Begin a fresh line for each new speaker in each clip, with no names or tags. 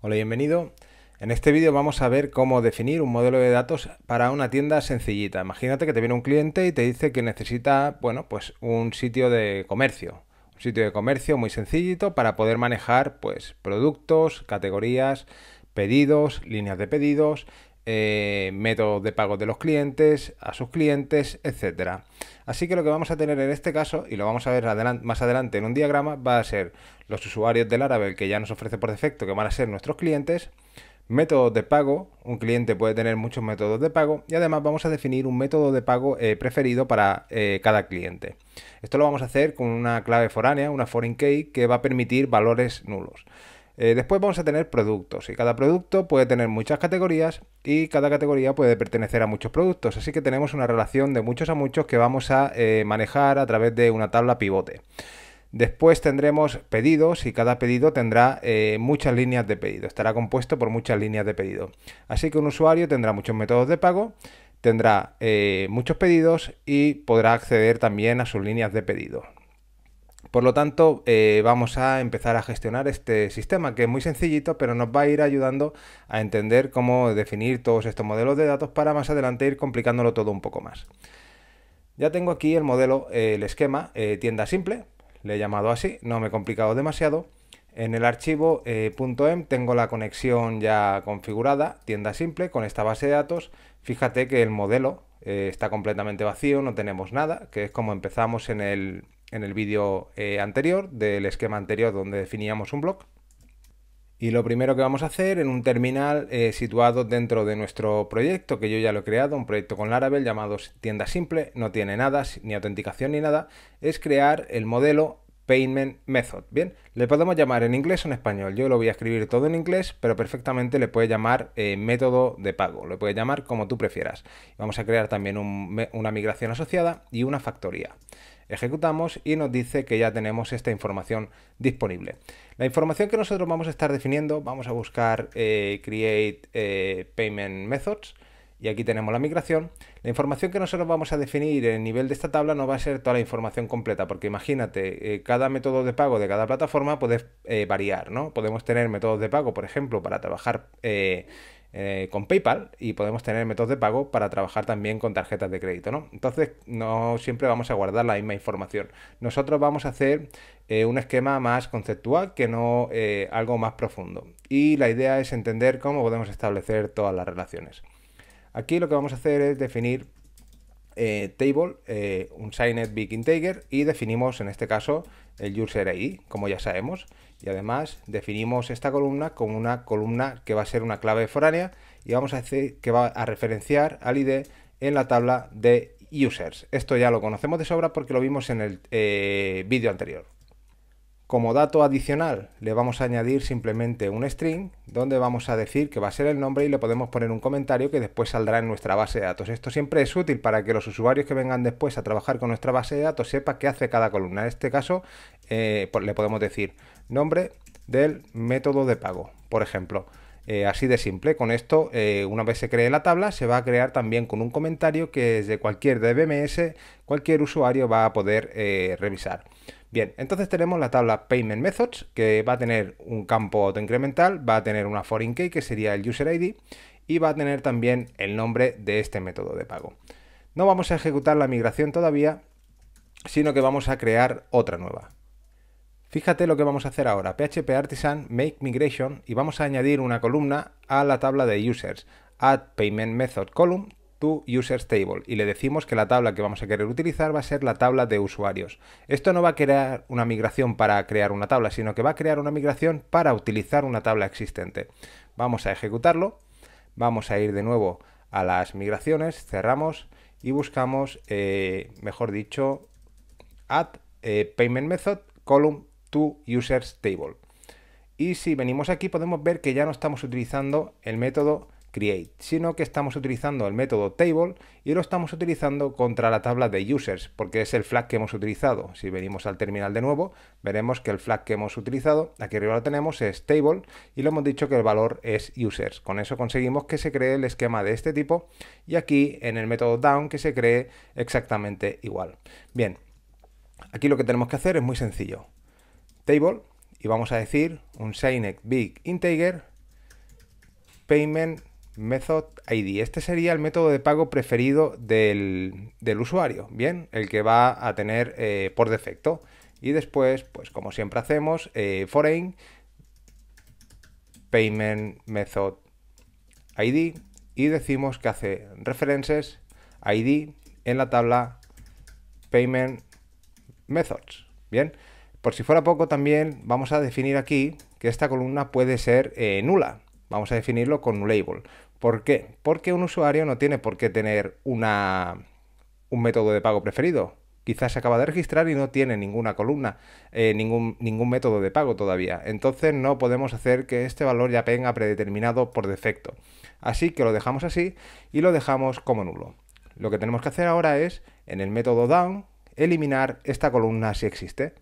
Hola, bienvenido. En este vídeo vamos a ver cómo definir un modelo de datos para una tienda sencillita. Imagínate que te viene un cliente y te dice que necesita, bueno, pues un sitio de comercio. Un sitio de comercio muy sencillito para poder manejar, pues, productos, categorías, pedidos, líneas de pedidos, eh, métodos de pago de los clientes, a sus clientes, etcétera. Así que lo que vamos a tener en este caso, y lo vamos a ver más adelante en un diagrama, va a ser los usuarios del Laravel que ya nos ofrece por defecto, que van a ser nuestros clientes, métodos de pago, un cliente puede tener muchos métodos de pago, y además vamos a definir un método de pago eh, preferido para eh, cada cliente. Esto lo vamos a hacer con una clave foránea, una foreign key, que va a permitir valores nulos. Eh, después vamos a tener productos y cada producto puede tener muchas categorías y cada categoría puede pertenecer a muchos productos. Así que tenemos una relación de muchos a muchos que vamos a eh, manejar a través de una tabla pivote. Después tendremos pedidos y cada pedido tendrá eh, muchas líneas de pedido. Estará compuesto por muchas líneas de pedido. Así que un usuario tendrá muchos métodos de pago, tendrá muchos pedidos y podrá acceder también a sus líneas de pedido. Por lo tanto, eh, vamos a empezar a gestionar este sistema, que es muy sencillito, pero nos va a ir ayudando a entender cómo definir todos estos modelos de datos para más adelante ir complicándolo todo un poco más. Ya tengo aquí el modelo, eh, el esquema eh, tienda simple, le he llamado así, no me he complicado demasiado. En el archivo .m em tengo la conexión ya configurada, tienda simple, con esta base de datos. Fíjate que el modelo está completamente vacío, no tenemos nada, que es como empezamos en el, en el vídeo eh, anterior, del esquema anterior donde definíamos un blog. Y lo primero que vamos a hacer en un terminal eh, situado dentro de nuestro proyecto, que yo ya lo he creado, un proyecto con Laravel llamado Tienda Simple, no tiene nada, ni autenticación ni nada, es crear el modelo Payment Method. Bien, le podemos llamar en inglés o en español. Yo lo voy a escribir todo en inglés, pero perfectamente le puede llamar eh, método de pago, le puede llamar como tú prefieras. Vamos a crear también una migración asociada y una factoría ejecutamos y nos dice que ya tenemos esta información disponible. La información que nosotros vamos a estar definiendo, vamos a buscar eh, Create eh, Payment Methods y aquí tenemos la migración. La información que nosotros vamos a definir en el nivel de esta tabla no va a ser toda la información completa, porque imagínate, eh, cada método de pago de cada plataforma puede variar, ¿no? Podemos tener métodos de pago, por ejemplo, para trabajar eh, con PayPal y podemos tener métodos de pago para trabajar también con tarjetas de crédito, ¿no? Entonces, no siempre vamos a guardar la misma información. Nosotros vamos a hacer eh, un esquema más conceptual que no eh, algo más profundo. Y la idea es entender cómo podemos establecer todas las relaciones. Aquí lo que vamos a hacer es definir eh, table, eh, un signed big integer y definimos en este caso el user ID, como ya sabemos. Y además definimos esta columna como una columna que va a ser una clave foránea y vamos a decir que va a referenciar al ID en la tabla de users. Esto ya lo conocemos de sobra porque lo vimos en el eh, vídeo anterior. Como dato adicional le vamos a añadir simplemente un string donde vamos a decir que va a ser el nombre y le podemos poner un comentario que después saldrá en nuestra base de datos. Esto siempre es útil para que los usuarios que vengan después a trabajar con nuestra base de datos sepa qué hace cada columna. En este caso eh, pues, le podemos decir nombre del método de pago, por ejemplo. Eh, así de simple. Con esto, eh, una vez se cree la tabla, se va a crear también con un comentario que desde cualquier DBMS cualquier usuario va a poder revisar. Bien, entonces tenemos la tabla Payment Methods, que va a tener un campo autoincremental, va a tener una foreign key, que sería el user ID, y va a tener también el nombre de este método de pago. No vamos a ejecutar la migración todavía, sino que vamos a crear otra nueva. Fíjate lo que vamos a hacer ahora, PHP Artisan Make Migration y vamos a añadir una columna a la tabla de users, Add Payment Method Column, to users table y le decimos que la tabla que vamos a querer utilizar va a ser la tabla de usuarios. Esto no va a crear una migración para crear una tabla, sino que va a crear una migración para utilizar una tabla existente. Vamos a ejecutarlo, vamos a ir de nuevo a las migraciones, cerramos y buscamos, eh, mejor dicho, add eh, payment method column to users table. Y si venimos aquí podemos ver que ya no estamos utilizando el método create, sino que estamos utilizando el método table y lo estamos utilizando contra la tabla de users, porque es el flag que hemos utilizado. Si venimos al terminal de nuevo, veremos que el flag que hemos utilizado, aquí arriba lo tenemos, es table y lo hemos dicho que el valor es users. Con eso conseguimos que se cree el esquema de este tipo y aquí en el método down que se cree exactamente igual. Bien, aquí lo que tenemos que hacer es muy sencillo. Table y vamos a decir un signed big integer payment Method ID. Este sería el método de pago preferido del, del usuario, ¿bien? El que va a tener eh, por defecto. Y después, pues como siempre hacemos, eh, foreign, payment method ID y decimos que hace references ID en la tabla payment methods, ¿bien? Por si fuera poco también vamos a definir aquí que esta columna puede ser eh, nula. Vamos a definirlo con nullable. ¿Por qué? Porque un usuario no tiene por qué tener un método de pago preferido. Quizás se acaba de registrar y no tiene ninguna columna, eh, ningún método de pago todavía. Entonces no podemos hacer que este valor ya venga predeterminado por defecto. Así que lo dejamos así y lo dejamos como nulo. Lo que tenemos que hacer ahora es, en el método down, eliminar esta columna si existe.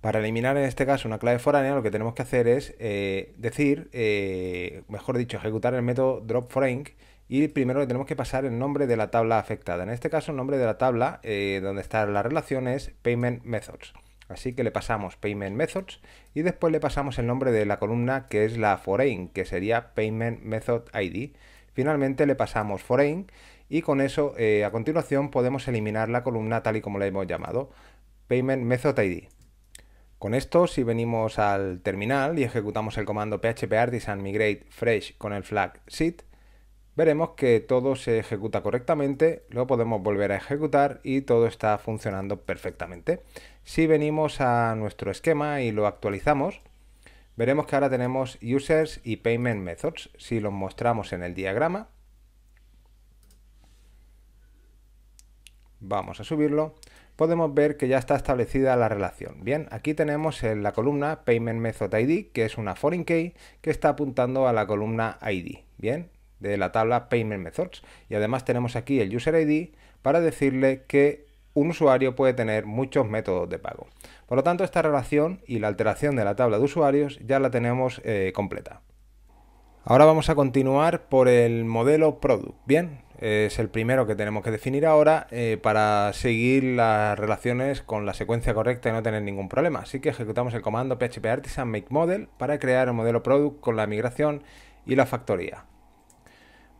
Para eliminar en este caso una clave foránea, lo que tenemos que hacer es eh, decir, eh, mejor dicho, ejecutar el método dropForeign y primero le tenemos que pasar el nombre de la tabla afectada. En este caso, el nombre de la tabla eh, donde está la relación es paymentMethods. Así que le pasamos paymentMethods y después le pasamos el nombre de la columna que es la foreign, que sería paymentMethodID. Finalmente le pasamos foreign y con eso a continuación podemos eliminar la columna tal y como la hemos llamado, paymentMethodID. Con esto, si venimos al terminal y ejecutamos el comando php artisan migrate fresh con el flag sit, veremos que todo se ejecuta correctamente, lo podemos volver a ejecutar y todo está funcionando perfectamente. Si venimos a nuestro esquema y lo actualizamos, veremos que ahora tenemos users y payment methods. Si los mostramos en el diagrama, vamos a subirlo, podemos ver que ya está establecida la relación. Bien, aquí tenemos en la columna Payment Method ID, que es una foreign key que está apuntando a la columna ID, bien, de la tabla Payment Methods. Y además tenemos aquí el User ID para decirle que un usuario puede tener muchos métodos de pago. Por lo tanto, esta relación y la alteración de la tabla de usuarios ya la tenemos eh, completa. Ahora vamos a continuar por el modelo Product, ¿bien? es el primero que tenemos que definir ahora eh, para seguir las relaciones con la secuencia correcta y no tener ningún problema. Así que ejecutamos el comando php artisan make model para crear el modelo product con la migración y la factoría.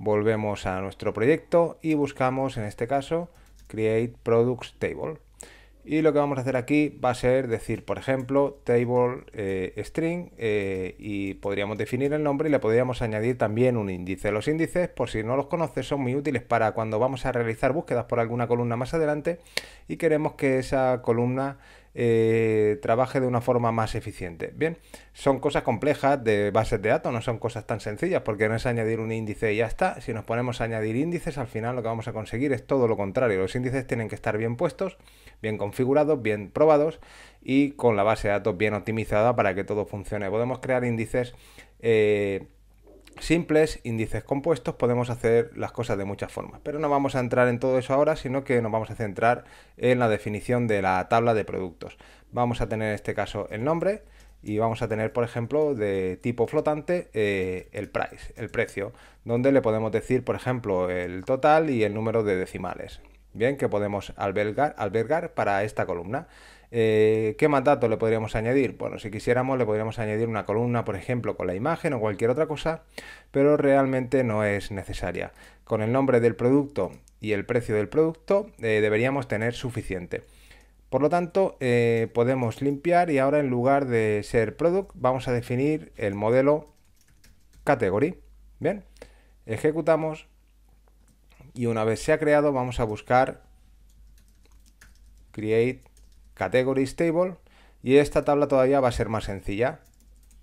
Volvemos a nuestro proyecto y buscamos en este caso create products table. Y lo que vamos a hacer aquí va a ser decir, por ejemplo, table eh, string eh, y podríamos definir el nombre y le podríamos añadir también un índice. Los índices, por si no los conoces, son muy útiles para cuando vamos a realizar búsquedas por alguna columna más adelante y queremos que esa columna eh, trabaje de una forma más eficiente. Bien, son cosas complejas de bases de datos, no son cosas tan sencillas, porque no es añadir un índice y ya está. Si nos ponemos a añadir índices, al final lo que vamos a conseguir es todo lo contrario. Los índices tienen que estar bien puestos, bien configurados, bien probados y con la base de datos bien optimizada para que todo funcione. Podemos crear índices. Eh, simples, índices compuestos, podemos hacer las cosas de muchas formas. Pero no vamos a entrar en todo eso ahora, sino que nos vamos a centrar en la definición de la tabla de productos. Vamos a tener en este caso el nombre y vamos a tener, por ejemplo, de tipo flotante eh, el price, el precio, donde le podemos decir, por ejemplo, el total y el número de decimales. Bien, que podemos albergar para esta columna. Eh, ¿Qué más datos le podríamos añadir? Bueno, si quisiéramos le podríamos añadir una columna, por ejemplo, con la imagen o cualquier otra cosa, pero realmente no es necesaria. Con el nombre del producto y el precio del producto eh, deberíamos tener suficiente. Por lo tanto, eh, podemos limpiar y ahora en lugar de ser product vamos a definir el modelo category. Bien, ejecutamos y una vez se ha creado vamos a buscar create categories table y esta tabla todavía va a ser más sencilla.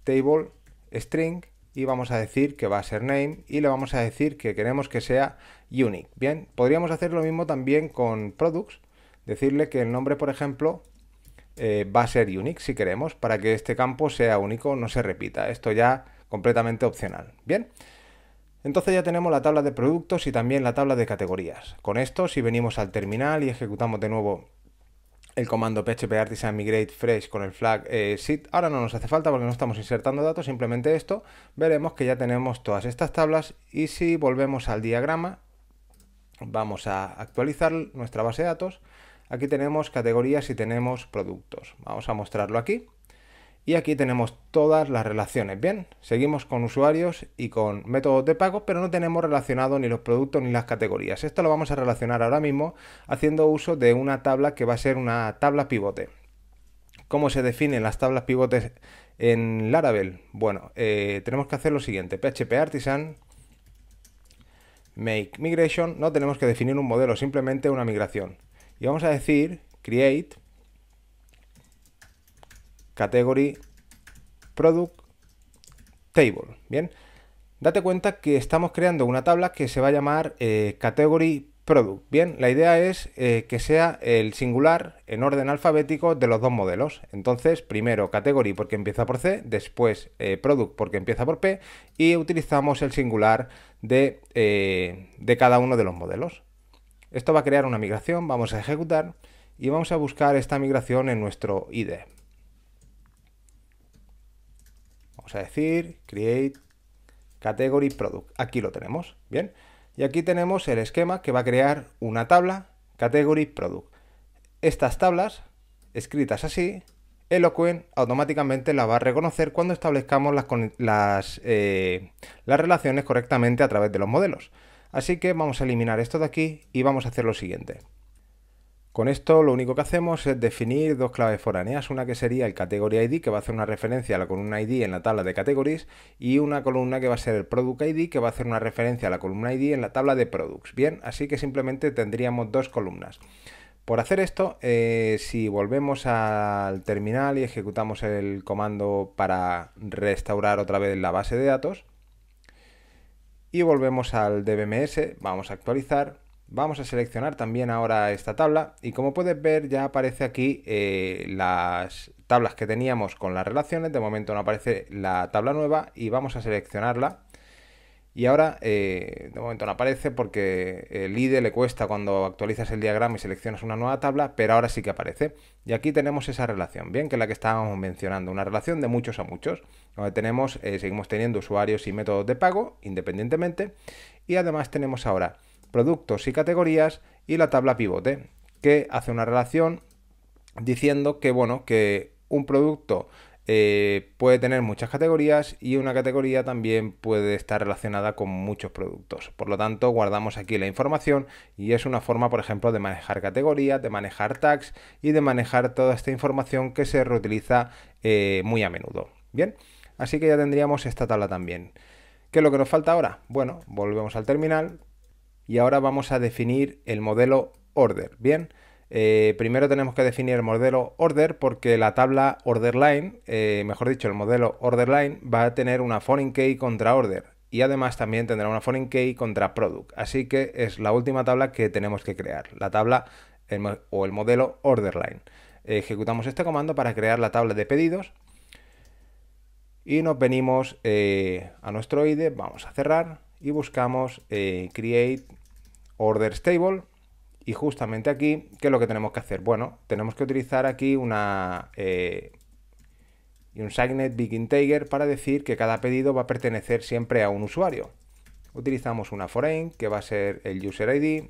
Table string y vamos a decir que va a ser name y le vamos a decir que queremos que sea unique. Bien, podríamos hacer lo mismo también con products, decirle que el nombre, por ejemplo, eh, va a ser unique si queremos, para que este campo sea único, no se repita. Esto ya completamente opcional. Bien, entonces ya tenemos la tabla de productos y también la tabla de categorías. Con esto, si venimos al terminal y ejecutamos de nuevo el comando PHP Artisan Migrate Fresh con el flag eh, sit. Ahora no nos hace falta porque no estamos insertando datos, simplemente esto. Veremos que ya tenemos todas estas tablas y si volvemos al diagrama, vamos a actualizar nuestra base de datos. Aquí tenemos categorías y tenemos productos. Vamos a mostrarlo aquí. Y aquí tenemos todas las relaciones. Bien, seguimos con usuarios y con métodos de pago, pero no tenemos relacionado ni los productos ni las categorías. Esto lo vamos a relacionar ahora mismo haciendo uso de una tabla que va a ser una tabla pivote. ¿Cómo se definen las tablas pivotes en Laravel? Bueno, eh, tenemos que hacer lo siguiente. PHP Artisan make migration, no tenemos que definir un modelo, simplemente una migración. Y vamos a decir create category product table. Bien, date cuenta que estamos creando una tabla que se va a llamar eh, category product. Bien, la idea es eh, que sea el singular en orden alfabético de los dos modelos. Entonces, primero category porque empieza por C, después eh, product porque empieza por P y utilizamos el singular de, eh, de cada uno de los modelos. Esto va a crear una migración, vamos a ejecutar y vamos a buscar esta migración en nuestro IDE. Vamos a decir, create category product. Aquí lo tenemos, ¿bien? Y aquí tenemos el esquema que va a crear una tabla category product. Estas tablas, escritas así, Eloquent automáticamente las va a reconocer cuando establezcamos las, las, eh, las relaciones correctamente a través de los modelos. Así que vamos a eliminar esto de aquí y vamos a hacer lo siguiente. Con esto lo único que hacemos es definir dos claves foráneas, una que sería el category ID que va a hacer una referencia a la columna ID en la tabla de categories y una columna que va a ser el product ID que va a hacer una referencia a la columna ID en la tabla de products. Bien, así que simplemente tendríamos dos columnas. Por hacer esto, eh, si volvemos al terminal y ejecutamos el comando para restaurar otra vez la base de datos y volvemos al DBMS, vamos a actualizar Vamos a seleccionar también ahora esta tabla y como puedes ver ya aparece aquí eh, las tablas que teníamos con las relaciones, de momento no aparece la tabla nueva y vamos a seleccionarla y ahora eh, de momento no aparece porque el IDE le cuesta cuando actualizas el diagrama y seleccionas una nueva tabla, pero ahora sí que aparece y aquí tenemos esa relación, bien que es la que estábamos mencionando, una relación de muchos a muchos, donde tenemos, eh, seguimos teniendo usuarios y métodos de pago independientemente y además tenemos ahora productos y categorías y la tabla pivote, que hace una relación diciendo que, bueno, que un producto eh, puede tener muchas categorías y una categoría también puede estar relacionada con muchos productos. Por lo tanto, guardamos aquí la información y es una forma, por ejemplo, de manejar categorías, de manejar tags y de manejar toda esta información que se reutiliza eh, muy a menudo. Bien, así que ya tendríamos esta tabla también. ¿Qué es lo que nos falta ahora? Bueno, volvemos al terminal, y ahora vamos a definir el modelo order. Bien, eh, primero tenemos que definir el modelo order porque la tabla orderline, line eh, mejor dicho, el modelo orderline va a tener una foreign key contra order y además también tendrá una foreign key contra product. Así que es la última tabla que tenemos que crear, la tabla o el modelo orderline. Ejecutamos este comando para crear la tabla de pedidos y nos venimos eh, a nuestro IDE, vamos a cerrar y buscamos eh, create order table y justamente aquí, ¿qué es lo que tenemos que hacer? Bueno, tenemos que utilizar aquí una eh, un signet begin para decir que cada pedido va a pertenecer siempre a un usuario. Utilizamos una foreign que va a ser el user ID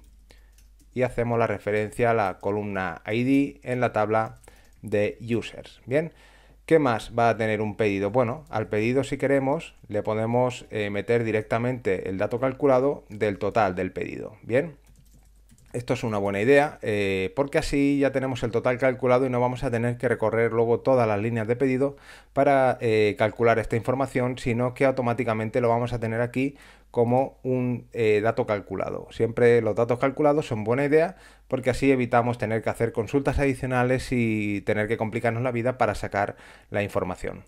y hacemos la referencia a la columna ID en la tabla de users. Bien, ¿Qué más va a tener un pedido? Bueno, al pedido si queremos le podemos eh, meter directamente el dato calculado del total del pedido. Bien, esto es una buena idea eh, porque así ya tenemos el total calculado y no vamos a tener que recorrer luego todas las líneas de pedido para eh, calcular esta información, sino que automáticamente lo vamos a tener aquí como un eh, dato calculado. Siempre los datos calculados son buena idea porque así evitamos tener que hacer consultas adicionales y tener que complicarnos la vida para sacar la información.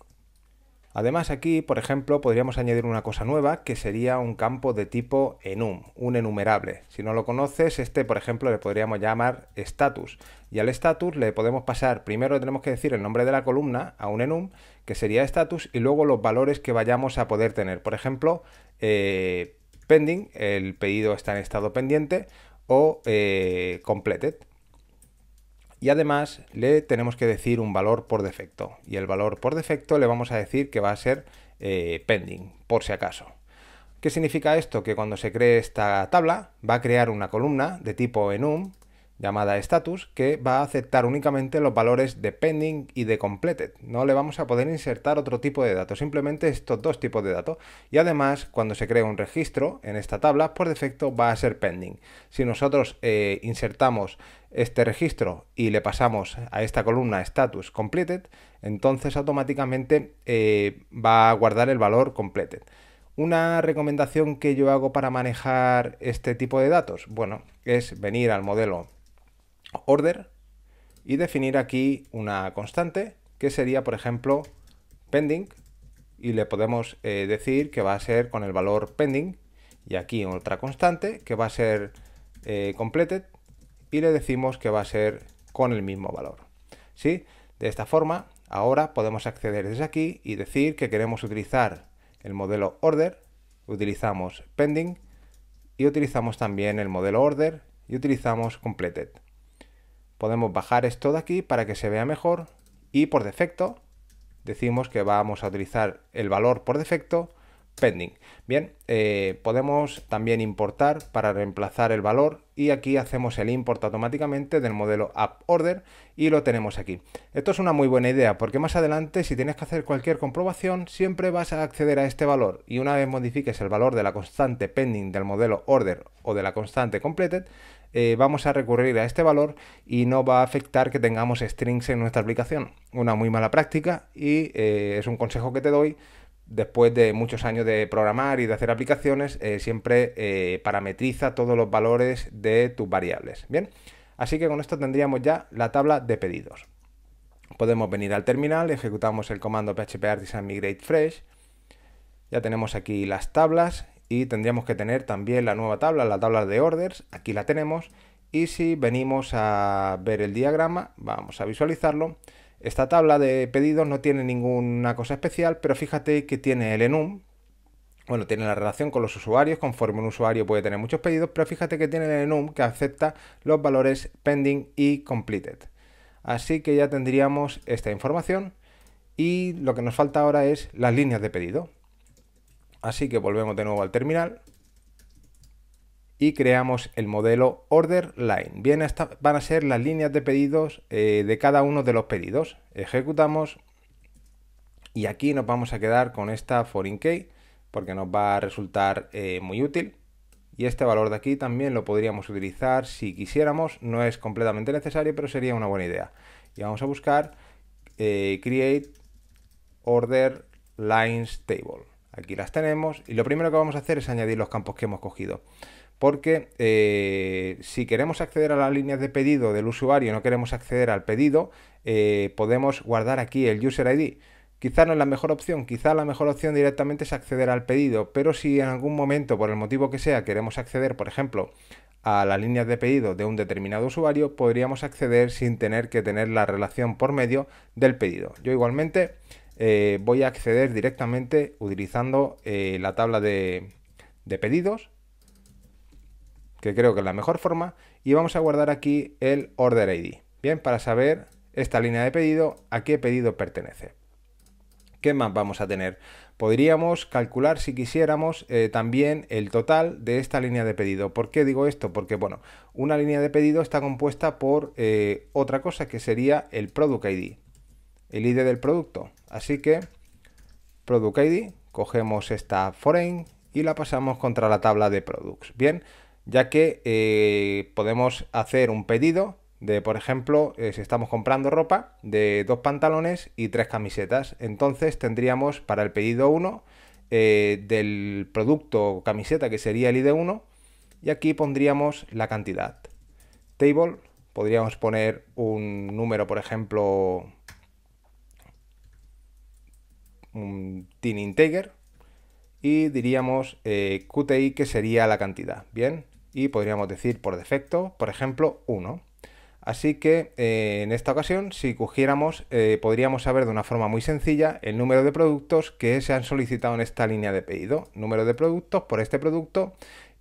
Además aquí, por ejemplo, podríamos añadir una cosa nueva que sería un campo de tipo enum, un enumerable. Si no lo conoces, este por ejemplo le podríamos llamar status. Y al status le podemos pasar, primero tenemos que decir el nombre de la columna a un enum que sería status, y luego los valores que vayamos a poder tener. Por ejemplo, eh, pending, el pedido está en estado pendiente, o eh, completed. Y además le tenemos que decir un valor por defecto. Y el valor por defecto le vamos a decir que va a ser eh, pending, por si acaso. ¿Qué significa esto? Que cuando se cree esta tabla va a crear una columna de tipo enum llamada status que va a aceptar únicamente los valores de pending y de completed. No le vamos a poder insertar otro tipo de datos, simplemente estos dos tipos de datos. Y además, cuando se crea un registro en esta tabla, por defecto va a ser pending. Si nosotros eh, insertamos este registro y le pasamos a esta columna status completed, entonces automáticamente eh, va a guardar el valor completed. Una recomendación que yo hago para manejar este tipo de datos, bueno, es venir al modelo order y definir aquí una constante que sería, por ejemplo, pending y le podemos eh, decir que va a ser con el valor pending y aquí otra constante que va a ser eh, completed y le decimos que va a ser con el mismo valor. ¿Sí? De esta forma, ahora podemos acceder desde aquí y decir que queremos utilizar el modelo order, utilizamos pending y utilizamos también el modelo order y utilizamos completed podemos bajar esto de aquí para que se vea mejor y por defecto decimos que vamos a utilizar el valor por defecto pending. Bien, eh, podemos también importar para reemplazar el valor y aquí hacemos el import automáticamente del modelo app order y lo tenemos aquí. Esto es una muy buena idea porque más adelante si tienes que hacer cualquier comprobación siempre vas a acceder a este valor y una vez modifiques el valor de la constante pending del modelo order o de la constante completed eh, vamos a recurrir a este valor y no va a afectar que tengamos strings en nuestra aplicación. Una muy mala práctica y eh, es un consejo que te doy después de muchos años de programar y de hacer aplicaciones, eh, siempre parametriza todos los valores de tus variables. Bien, así que con esto tendríamos ya la tabla de pedidos. Podemos venir al terminal, ejecutamos el comando php artisan migrate fresh. Ya tenemos aquí las tablas y tendríamos que tener también la nueva tabla, la tabla de orders, aquí la tenemos y si venimos a ver el diagrama, vamos a visualizarlo, esta tabla de pedidos no tiene ninguna cosa especial, pero fíjate que tiene el enum, bueno, tiene la relación con los usuarios, conforme un usuario puede tener muchos pedidos, pero fíjate que tiene el enum que acepta los valores pending y completed. Así que ya tendríamos esta información y lo que nos falta ahora es las líneas de pedido. Así que volvemos de nuevo al terminal y creamos el modelo order line. Bien, estas van a ser las líneas de pedidos eh, de cada uno de los pedidos. Ejecutamos y aquí nos vamos a quedar con esta foreign key porque nos va a resultar eh, muy útil. Y este valor de aquí también lo podríamos utilizar si quisiéramos. No es completamente necesario, pero sería una buena idea. Y vamos a buscar eh, create order lines table. Aquí las tenemos y lo primero que vamos a hacer es añadir los campos que hemos cogido. Porque eh, si queremos acceder a las líneas de pedido del usuario y no queremos acceder al pedido, eh, podemos guardar aquí el user ID. Quizá no es la mejor opción, quizá la mejor opción directamente es acceder al pedido, pero si en algún momento, por el motivo que sea, queremos acceder, por ejemplo, a las líneas de pedido de un determinado usuario, podríamos acceder sin tener que tener la relación por medio del pedido. Yo igualmente eh, voy a acceder directamente utilizando eh, la tabla de, pedidos, que creo que es la mejor forma, y vamos a guardar aquí el order ID, bien, para saber esta línea de pedido, a qué pedido pertenece. ¿Qué más vamos a tener? Podríamos calcular, si quisiéramos, eh, también el total de esta línea de pedido. ¿Por qué digo esto? Porque, bueno, una línea de pedido está compuesta por otra cosa que sería el Product ID el ID del producto. Así que Product ID, cogemos esta foreign y la pasamos contra la tabla de products. Bien, ya que eh, podemos hacer un pedido de, por ejemplo, eh, si estamos comprando ropa, de dos pantalones y tres camisetas. Entonces tendríamos para el pedido 1 eh, del producto camiseta, que sería el ID1, y aquí pondríamos la cantidad. Table, podríamos poner un número, por ejemplo, un tin integer y diríamos eh, QTI que sería la cantidad, ¿bien? Y podríamos decir por defecto, por ejemplo, 1. Así que eh, en esta ocasión, si cogiéramos, eh, podríamos saber de una forma muy sencilla el número de productos que se han solicitado en esta línea de pedido, número de productos por este producto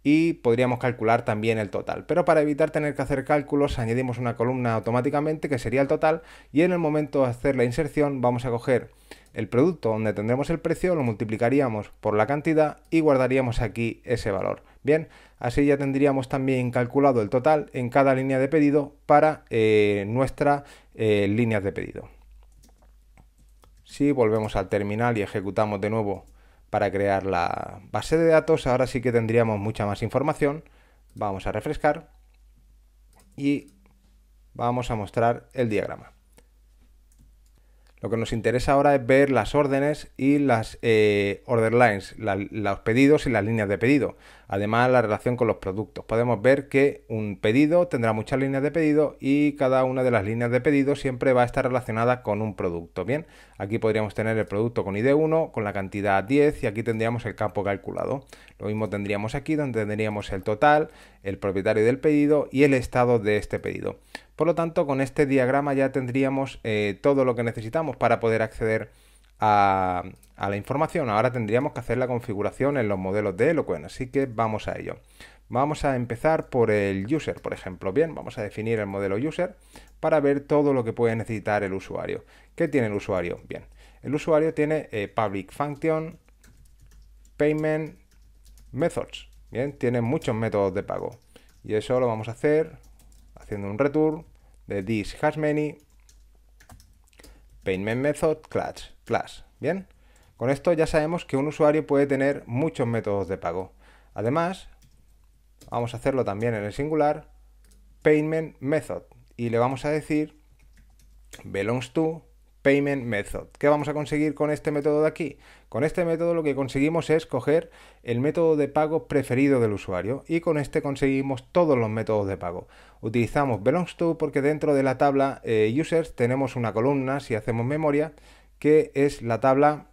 y podríamos calcular también el total. Pero para evitar tener que hacer cálculos, añadimos una columna automáticamente que sería el total y en el momento de hacer la inserción vamos a coger el producto donde tendremos el precio, lo multiplicaríamos por la cantidad y guardaríamos aquí ese valor. Bien, así ya tendríamos también calculado el total en cada línea de pedido para eh, nuestra eh, línea líneas de pedido. Si volvemos al terminal y ejecutamos de nuevo para crear la base de datos, ahora sí que tendríamos mucha más información. Vamos a refrescar y vamos a mostrar el diagrama. Lo que nos interesa ahora es ver las órdenes y las eh, order lines, los pedidos y las líneas de pedido. Además, la relación con los productos. Podemos ver que un pedido tendrá muchas líneas de pedido y cada una de las líneas de pedido siempre va a estar relacionada con un producto. Bien, aquí podríamos tener el producto con ID1, con la cantidad 10 y aquí tendríamos el campo calculado. Lo mismo tendríamos aquí donde tendríamos el total, el propietario del pedido y el estado de este pedido. Por lo tanto, con este diagrama ya tendríamos eh, todo lo que necesitamos para poder acceder a, la información. Ahora tendríamos que hacer la configuración en los modelos de Eloquent, así que vamos a ello. Vamos a empezar por el user, por ejemplo. Bien, vamos a definir el modelo user para ver todo lo que puede necesitar el usuario. ¿Qué tiene el usuario? Bien, el usuario tiene eh, public function, payment, methods. Bien, tiene muchos métodos de pago. Y eso lo vamos a hacer haciendo un return de this has many payment method class, class. ¿Bien? Con esto ya sabemos que un usuario puede tener muchos métodos de pago. Además, vamos a hacerlo también en el singular, payment method. Y le vamos a decir belongs to Payment Method. ¿Qué vamos a conseguir con este método de aquí? Con este método lo que conseguimos es coger el método de pago preferido del usuario y con este conseguimos todos los métodos de pago. Utilizamos belongs to porque dentro de la tabla eh, users tenemos una columna, si hacemos memoria, que es la tabla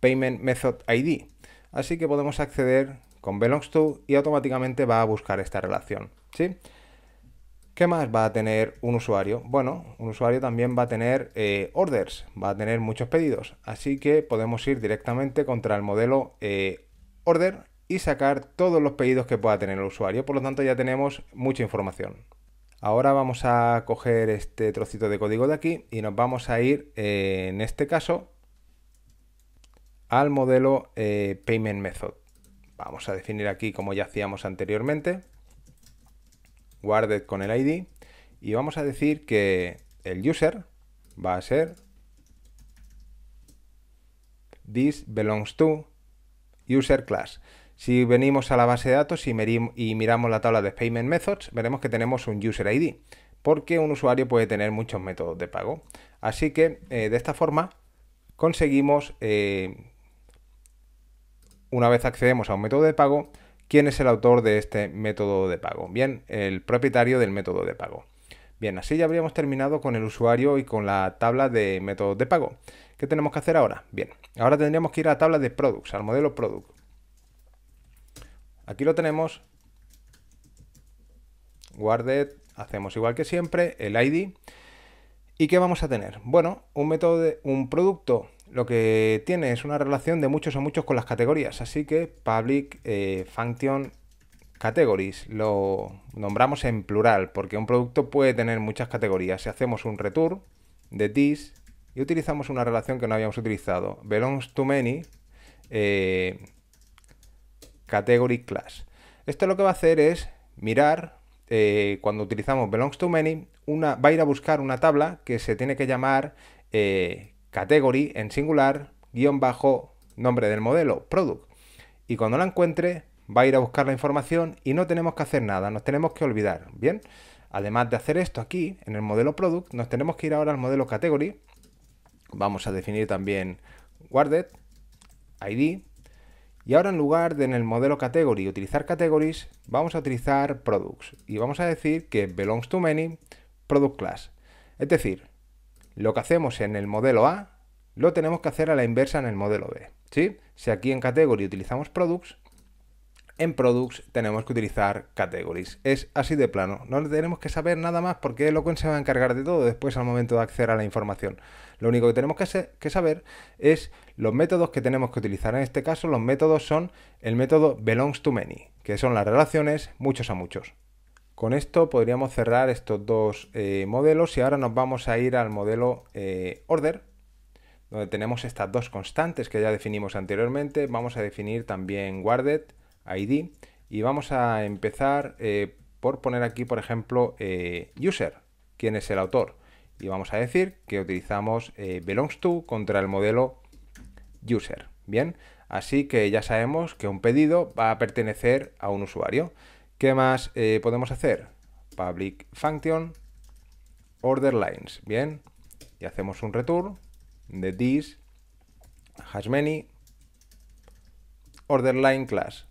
Payment Method ID. Así que podemos acceder con belongs to y automáticamente va a buscar esta relación. ¿sí? ¿Qué más va a tener un usuario? Bueno, un usuario también va a tener eh, orders, va a tener muchos pedidos, así que podemos ir directamente contra el modelo eh, order y sacar todos los pedidos que pueda tener el usuario, por lo tanto ya tenemos mucha información. Ahora vamos a coger este trocito de código de aquí y nos vamos a ir, eh, en este caso, al modelo Payment Method. Vamos a definir aquí como ya hacíamos anteriormente guarded con el ID y vamos a decir que el user va a ser this belongs to user class. Si venimos a la base de datos y, miramos la tabla de payment methods, veremos que tenemos un user ID, porque un usuario puede tener muchos métodos de pago. Así que eh, de esta forma conseguimos, eh, una vez accedemos a un método de pago, ¿Quién es el autor de este método de pago? Bien, el propietario del método de pago. Bien, así ya habríamos terminado con el usuario y con la tabla de métodos de pago. ¿Qué tenemos que hacer ahora? Bien, ahora tendríamos que ir a la tabla de products, al modelo product. Aquí lo tenemos. Guarded, hacemos igual que siempre, el ID. ¿Y qué vamos a tener? Bueno, un método de un producto lo que tiene es una relación de muchos a muchos con las categorías, así que public eh, function categories lo nombramos en plural porque un producto puede tener muchas categorías. Si hacemos un return de this y utilizamos una relación que no habíamos utilizado, belongs to many eh, category class. Esto lo que va a hacer es mirar eh, cuando utilizamos belongs to many, una, va a ir a buscar una tabla que se tiene que llamar category en singular, guión bajo, nombre del modelo, product. Y cuando la encuentre, va a ir a buscar la información y no tenemos que hacer nada, nos tenemos que olvidar. Bien, además de hacer esto aquí, en el modelo product, nos tenemos que ir ahora al modelo category. Vamos a definir también guarded, id. Y ahora en lugar de en el modelo category utilizar categories, vamos a utilizar products. Y vamos a decir que belongs to many, product class. Es decir, lo que hacemos en el modelo A lo tenemos que hacer a la inversa en el modelo B. Si aquí en Category utilizamos Products, en Products tenemos que utilizar Categories. Es así de plano. No tenemos que saber nada más porque Eloquent se va a encargar de todo después al momento de acceder a la información. Lo único que tenemos que, que saber es los métodos que tenemos que utilizar. En este caso los métodos son el método belongs to many, que son las relaciones muchos a muchos. Con esto podríamos cerrar estos dos eh, modelos y ahora nos vamos a ir al modelo eh, order, donde tenemos estas dos constantes que ya definimos anteriormente. Vamos a definir también guarded, id y vamos a empezar eh, por poner aquí, por ejemplo, user, quién es el autor. Y vamos a decir que utilizamos belongs to contra el modelo user. Bien, así que ya sabemos que un pedido va a pertenecer a un usuario. ¿Qué más eh, podemos hacer? Public function order lines. Bien. Y hacemos un return de this has many order line class.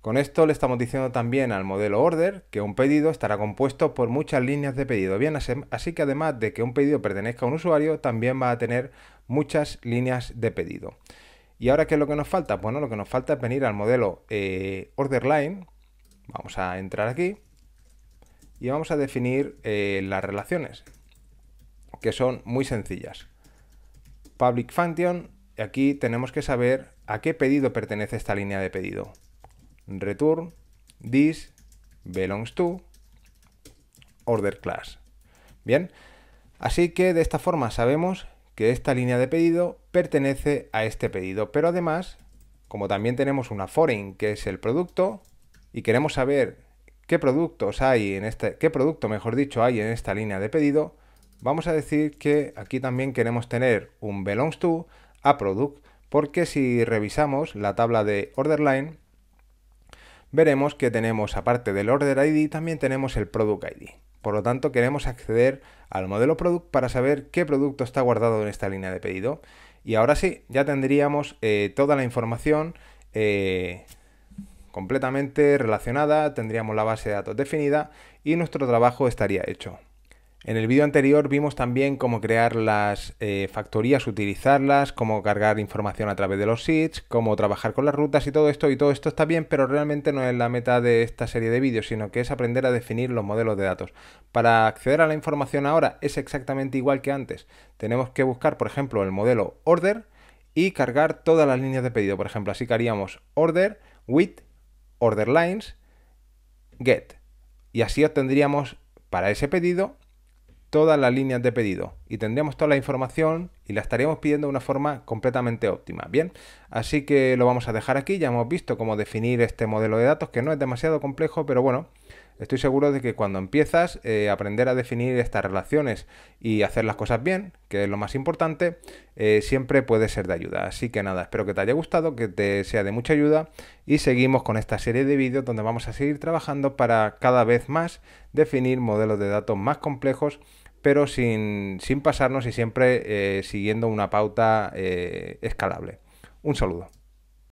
Con esto le estamos diciendo también al modelo order que un pedido estará compuesto por muchas líneas de pedido. Bien, así que además de que un pedido pertenezca a un usuario, también va a tener muchas líneas de pedido. ¿Y ahora qué es lo que nos falta? Bueno, lo que nos falta es venir al modelo eh, order line Vamos a entrar aquí y vamos a definir eh, las relaciones, que son muy sencillas. Public function, aquí tenemos que saber a qué pedido pertenece esta línea de pedido. Return, this, belongs to, order class. Bien, así que de esta forma sabemos que esta línea de pedido pertenece a este pedido, pero además, como también tenemos una foreign que es el producto, y queremos saber qué productos hay en este, producto, mejor dicho, hay en esta línea de pedido, vamos a decir que aquí también queremos tener un belongs to a product, porque si revisamos la tabla de order line, veremos que tenemos aparte del order ID también tenemos el product ID. Por lo tanto, queremos acceder al modelo product para saber qué producto está guardado en esta línea de pedido. Y ahora sí, ya tendríamos eh, toda la información eh, completamente relacionada, tendríamos la base de datos definida y nuestro trabajo estaría hecho. En el vídeo anterior vimos también cómo crear las eh, factorías, utilizarlas, cómo cargar información a través de los seeds, cómo trabajar con las rutas y todo esto. Y todo esto está bien, pero realmente no es la meta de esta serie de vídeos, sino que es aprender a definir los modelos de datos. Para acceder a la información ahora es exactamente igual que antes. Tenemos que buscar, por ejemplo, el modelo order y cargar todas las líneas de pedido. Por ejemplo, así que haríamos order with lines, get. Y así obtendríamos para ese pedido todas las líneas de pedido y tendríamos toda la información y la estaríamos pidiendo de una forma completamente óptima. Bien, así que lo vamos a dejar aquí. Ya hemos visto cómo definir este modelo de datos que no es demasiado complejo, pero bueno, Estoy seguro de que cuando empiezas a eh, aprender a definir estas relaciones y hacer las cosas bien, que es lo más importante, eh, siempre puede ser de ayuda. Así que nada, espero que te haya gustado, que te sea de mucha ayuda y seguimos con esta serie de vídeos donde vamos a seguir trabajando para cada vez más definir modelos de datos más complejos pero sin, pasarnos y siempre eh, siguiendo una pauta escalable. Un saludo.